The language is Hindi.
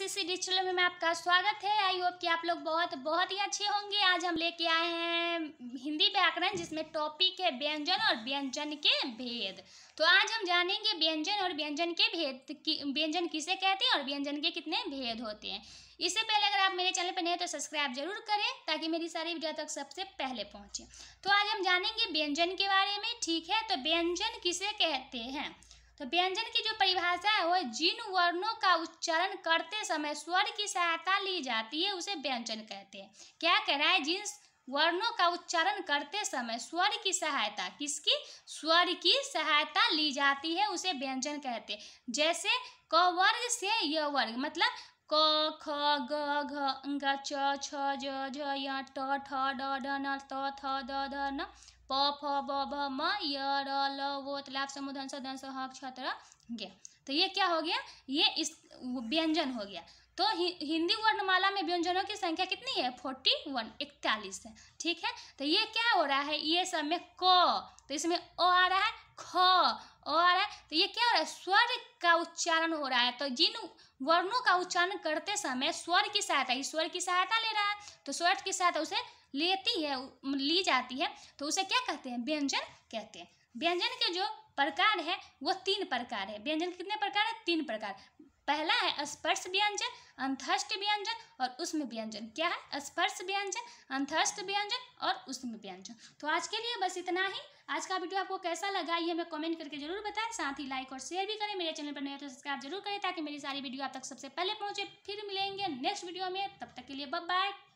एसएससी डिजिटल में, मैं आपका स्वागत है आई होप कि आप लोग बहुत बहुत ही अच्छे होंगे आज हम लेके आए हैं हिंदी व्याकरण जिसमें टॉपिक है व्यंजन और व्यंजन के भेद तो आज हम जानेंगे व्यंजन और व्यंजन के भेद की व्यंजन किसे कहते हैं और व्यंजन के कितने भेद होते हैं इससे पहले अगर आप मेरे चैनल पर नए तो सब्सक्राइब जरूर करें ताकि मेरी सारी वीडियो तक सबसे पहले पहुँचे तो आज हम जानेंगे व्यंजन के बारे में ठीक है तो व्यंजन किसे कहते हैं तो व्यंजन की जो परिभाषा है वो जिन वर्णों का उच्चारण करते समय स्वर की सहायता ली जाती है उसे व्यंजन कहते हैं क्या कह रहा है जिन वर्णों का उच्चारण करते समय स्वर की सहायता किसकी स्वर की सहायता ली जाती है उसे व्यंजन कहते हैं जैसे क वर्ग से य वर्ग मतलब क ख ग घ ङ च छ ज झ य ट ठ ड ड न त थ द ध न प फ ब भ म य र ल वो तलाब समुधन सदन स हक छत्र तो ये क्या हो गया ये इस व्यंजन हो गया तो हि, हिंदी वर्णमाला में व्यंजनों की संख्या कितनी है फोर्टी वन इकतालीस है ठीक है तो ये क्या हो रहा है ये सब में क तो इसमें अ आ रहा है ख और आ रहा है तो ये क्या हो रहा है स्वर का उच्चारण हो रहा है तो जिन वर्णों का उच्चारण करते समय स्वर की सहायता ये स्वर की सहायता ले रहा है तो स्वर की सहायता उसे लेती है ली जाती है तो उसे क्या कहते हैं व्यंजन कहते हैं व्यंजन के जो प्रकार है वो तीन प्रकार है व्यंजन कितने प्रकार है तीन प्रकार पहला है स्पर्श व्यंजन अंथष्ट व्यंजन और उष्म व्यंजन क्या है स्पर्श व्यंजन अंथष्ट व्यंजन और उष्म व्यंजन तो आज के लिए बस इतना ही आज का वीडियो आपको कैसा लगा ये हमें कमेंट करके जरूर बताएं साथ ही लाइक और शेयर भी करें मेरे चैनल पर नए तो सब्सक्राइब जरूर करें ताकि मेरी सारी वीडियो आप तक सबसे पहले पहुंचे फिर मिलेंगे नेक्स्ट वीडियो में तब तक के लिए बाय